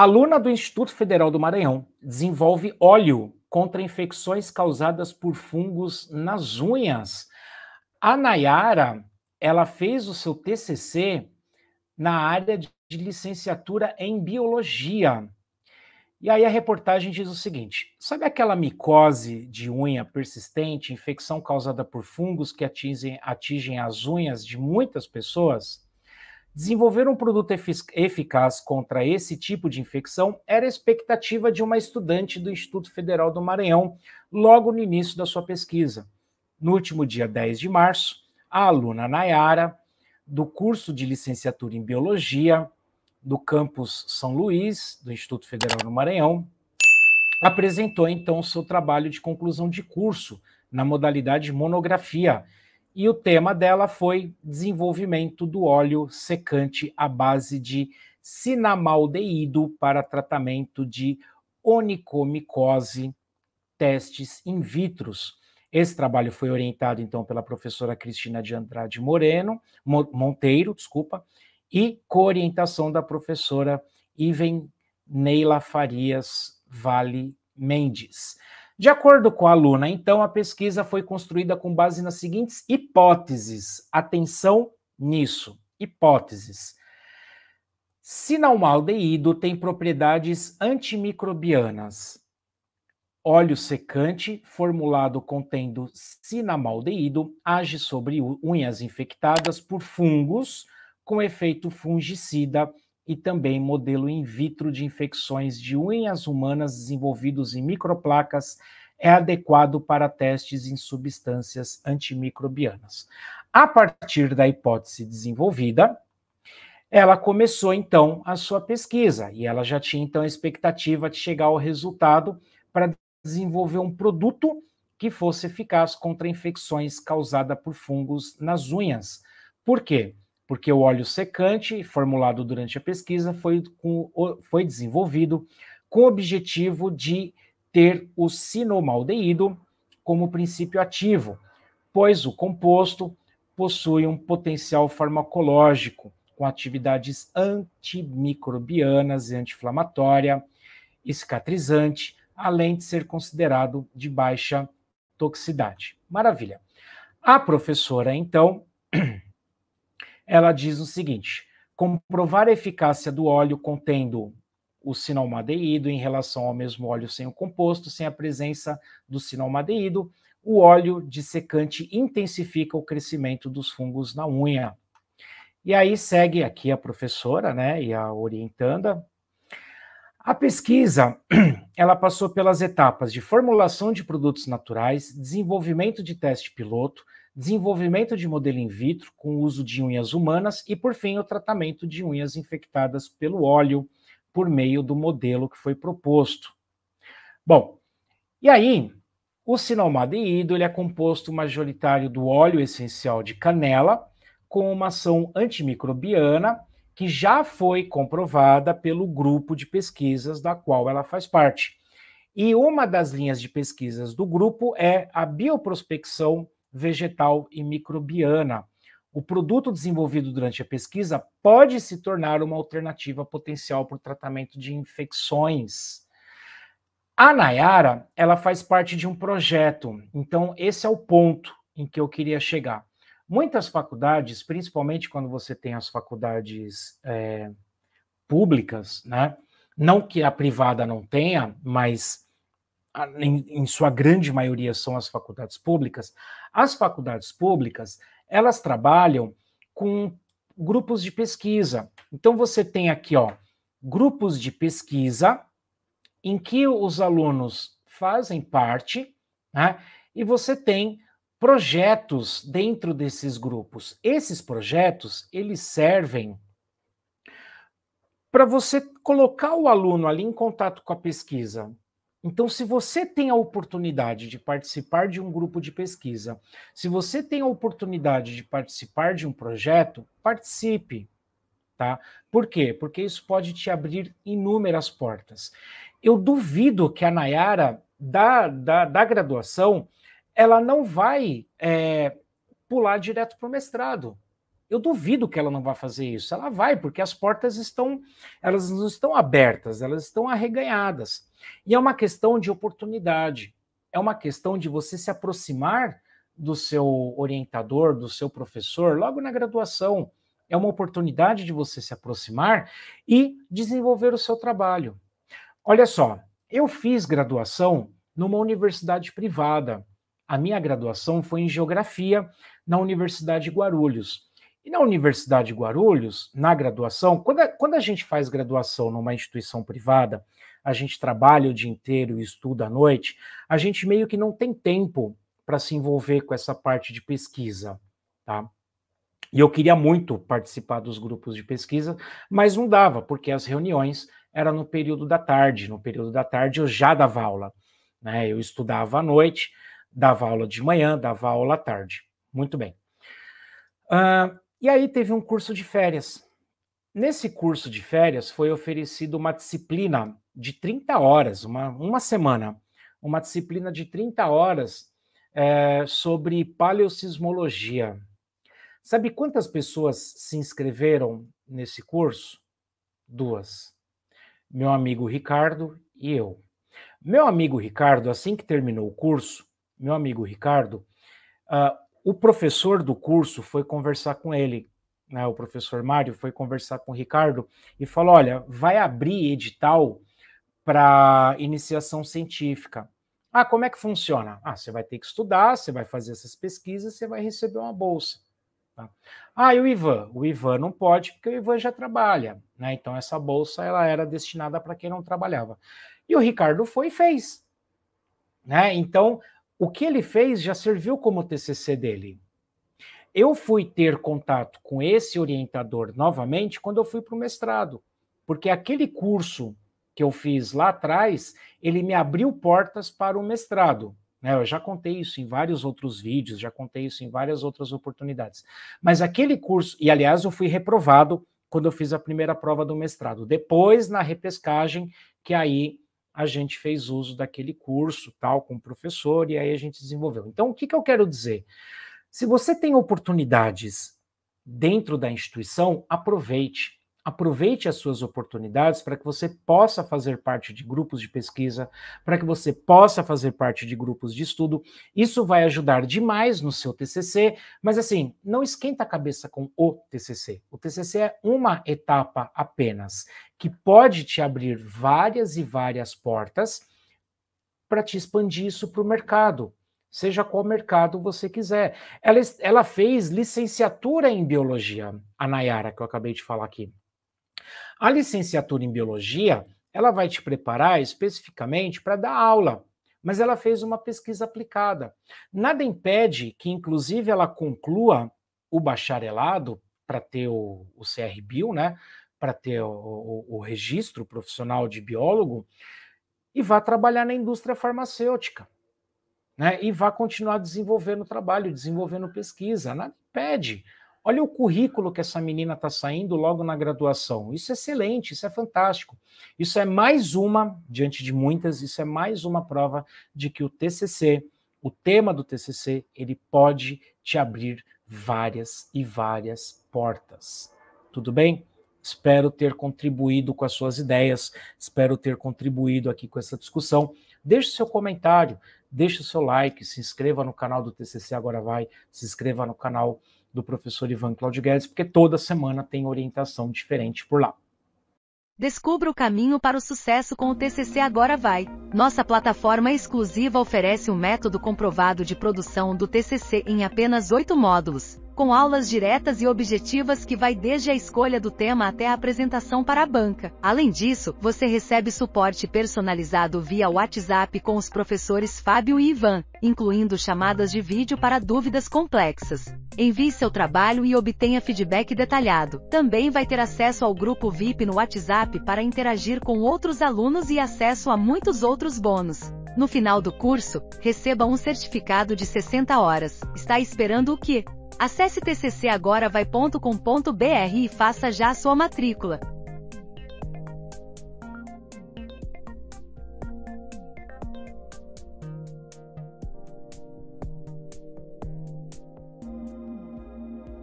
Aluna do Instituto Federal do Maranhão desenvolve óleo contra infecções causadas por fungos nas unhas. A Nayara, ela fez o seu TCC na área de licenciatura em biologia. E aí a reportagem diz o seguinte: sabe aquela micose de unha persistente, infecção causada por fungos que atingem, atingem as unhas de muitas pessoas? Desenvolver um produto eficaz contra esse tipo de infecção era expectativa de uma estudante do Instituto Federal do Maranhão, logo no início da sua pesquisa. No último dia 10 de março, a aluna Nayara, do curso de licenciatura em Biologia do campus São Luís, do Instituto Federal do Maranhão, apresentou então seu trabalho de conclusão de curso na modalidade monografia, e o tema dela foi desenvolvimento do óleo secante à base de cinamaldeído para tratamento de onicomicose, testes in vitros. Esse trabalho foi orientado então pela professora Cristina de Andrade Moreno, Monteiro, desculpa, e com orientação da professora Iven Neila Farias Vale Mendes. De acordo com a aluna, então, a pesquisa foi construída com base nas seguintes hipóteses. Atenção nisso. Hipóteses. Sinalmaldeído tem propriedades antimicrobianas. Óleo secante formulado contendo sinamaldeído age sobre unhas infectadas por fungos com efeito fungicida e também modelo in vitro de infecções de unhas humanas desenvolvidos em microplacas é adequado para testes em substâncias antimicrobianas. A partir da hipótese desenvolvida, ela começou então a sua pesquisa e ela já tinha então a expectativa de chegar ao resultado para desenvolver um produto que fosse eficaz contra infecções causadas por fungos nas unhas. Por quê? porque o óleo secante, formulado durante a pesquisa, foi, com, foi desenvolvido com o objetivo de ter o sinomaldeído como princípio ativo, pois o composto possui um potencial farmacológico com atividades antimicrobianas e anti-inflamatória cicatrizante, além de ser considerado de baixa toxicidade. Maravilha. A professora, então, ela diz o seguinte: comprovar a eficácia do óleo contendo o sinalmadeído em relação ao mesmo óleo sem o composto, sem a presença do sinalmadeído, o óleo de secante intensifica o crescimento dos fungos na unha. E aí segue aqui a professora, né, e a orientanda. A pesquisa, ela passou pelas etapas de formulação de produtos naturais, desenvolvimento de teste piloto, desenvolvimento de modelo in vitro com uso de unhas humanas e, por fim, o tratamento de unhas infectadas pelo óleo por meio do modelo que foi proposto. Bom, e aí, o cinalmadeído ele é composto majoritário do óleo essencial de canela, com uma ação antimicrobiana que já foi comprovada pelo grupo de pesquisas da qual ela faz parte. E uma das linhas de pesquisas do grupo é a bioprospecção vegetal e microbiana. O produto desenvolvido durante a pesquisa pode se tornar uma alternativa potencial para o tratamento de infecções. A Nayara, ela faz parte de um projeto, então esse é o ponto em que eu queria chegar. Muitas faculdades, principalmente quando você tem as faculdades é, públicas, né? Não que a privada não tenha, mas em, em sua grande maioria são as faculdades públicas, as faculdades públicas elas trabalham com grupos de pesquisa. Então você tem aqui, ó, grupos de pesquisa em que os alunos fazem parte, né? E você tem projetos dentro desses grupos. Esses projetos, eles servem para você colocar o aluno ali em contato com a pesquisa. Então, se você tem a oportunidade de participar de um grupo de pesquisa, se você tem a oportunidade de participar de um projeto, participe, tá? Por quê? Porque isso pode te abrir inúmeras portas. Eu duvido que a Nayara, da, da, da graduação, ela não vai é, pular direto para o mestrado. Eu duvido que ela não vá fazer isso. Ela vai, porque as portas estão, elas não estão abertas, elas estão arreganhadas. E é uma questão de oportunidade. É uma questão de você se aproximar do seu orientador, do seu professor, logo na graduação. É uma oportunidade de você se aproximar e desenvolver o seu trabalho. Olha só, eu fiz graduação numa universidade privada. A minha graduação foi em geografia na Universidade de Guarulhos. E na Universidade de Guarulhos, na graduação, quando a, quando a gente faz graduação numa instituição privada, a gente trabalha o dia inteiro e estuda à noite, a gente meio que não tem tempo para se envolver com essa parte de pesquisa, tá? E eu queria muito participar dos grupos de pesquisa, mas não dava, porque as reuniões eram no período da tarde. No período da tarde eu já dava aula, né? Eu estudava à noite, dava aula de manhã, dava aula à tarde. Muito bem. Uh, e aí teve um curso de férias. Nesse curso de férias foi oferecido uma disciplina de 30 horas, uma, uma semana, uma disciplina de 30 horas é, sobre paleossismologia. Sabe quantas pessoas se inscreveram nesse curso? Duas. Meu amigo Ricardo e eu. Meu amigo Ricardo, assim que terminou o curso, meu amigo Ricardo, uh, o professor do curso foi conversar com ele, né, o professor Mário foi conversar com o Ricardo e falou: olha, vai abrir edital para iniciação científica. Ah, como é que funciona? Ah, você vai ter que estudar, você vai fazer essas pesquisas, você vai receber uma bolsa. Tá? Ah, e o Ivan? O Ivan não pode, porque o Ivan já trabalha, né? Então essa bolsa ela era destinada para quem não trabalhava. E o Ricardo foi e fez. Né? Então, o que ele fez já serviu como TCC dele. Eu fui ter contato com esse orientador novamente quando eu fui para o mestrado, porque aquele curso que eu fiz lá atrás, ele me abriu portas para o mestrado. Né? Eu já contei isso em vários outros vídeos, já contei isso em várias outras oportunidades. Mas aquele curso, e aliás, eu fui reprovado quando eu fiz a primeira prova do mestrado. Depois, na repescagem, que aí a gente fez uso daquele curso, tal, com o professor, e aí a gente desenvolveu. Então, o que, que eu quero dizer? Se você tem oportunidades dentro da instituição, aproveite aproveite as suas oportunidades para que você possa fazer parte de grupos de pesquisa, para que você possa fazer parte de grupos de estudo. Isso vai ajudar demais no seu TCC, mas assim, não esquenta a cabeça com o TCC. O TCC é uma etapa apenas que pode te abrir várias e várias portas para te expandir isso para o mercado, seja qual mercado você quiser. Ela, ela fez licenciatura em biologia, a Nayara, que eu acabei de falar aqui. A licenciatura em biologia, ela vai te preparar especificamente para dar aula, mas ela fez uma pesquisa aplicada. Nada impede que, inclusive, ela conclua o bacharelado para ter o, o CRBio, né? Para ter o, o, o registro profissional de biólogo e vá trabalhar na indústria farmacêutica. Né, e vá continuar desenvolvendo trabalho, desenvolvendo pesquisa. Nada impede. Olha o currículo que essa menina está saindo logo na graduação. Isso é excelente, isso é fantástico. Isso é mais uma, diante de muitas, isso é mais uma prova de que o TCC, o tema do TCC, ele pode te abrir várias e várias portas. Tudo bem? Espero ter contribuído com as suas ideias, espero ter contribuído aqui com essa discussão. Deixe seu comentário, deixe o seu like, se inscreva no canal do TCC Agora Vai, se inscreva no canal do professor Ivan Claudio Guedes, porque toda semana tem orientação diferente por lá. Descubra o caminho para o sucesso com o TCC Agora Vai. Nossa plataforma exclusiva oferece um método comprovado de produção do TCC em apenas oito módulos com aulas diretas e objetivas que vai desde a escolha do tema até a apresentação para a banca. Além disso, você recebe suporte personalizado via WhatsApp com os professores Fábio e Ivan, incluindo chamadas de vídeo para dúvidas complexas. Envie seu trabalho e obtenha feedback detalhado. Também vai ter acesso ao grupo VIP no WhatsApp para interagir com outros alunos e acesso a muitos outros bônus. No final do curso, receba um certificado de 60 horas. Está esperando o quê? Acesse tccagora.vai.com.br e faça já a sua matrícula.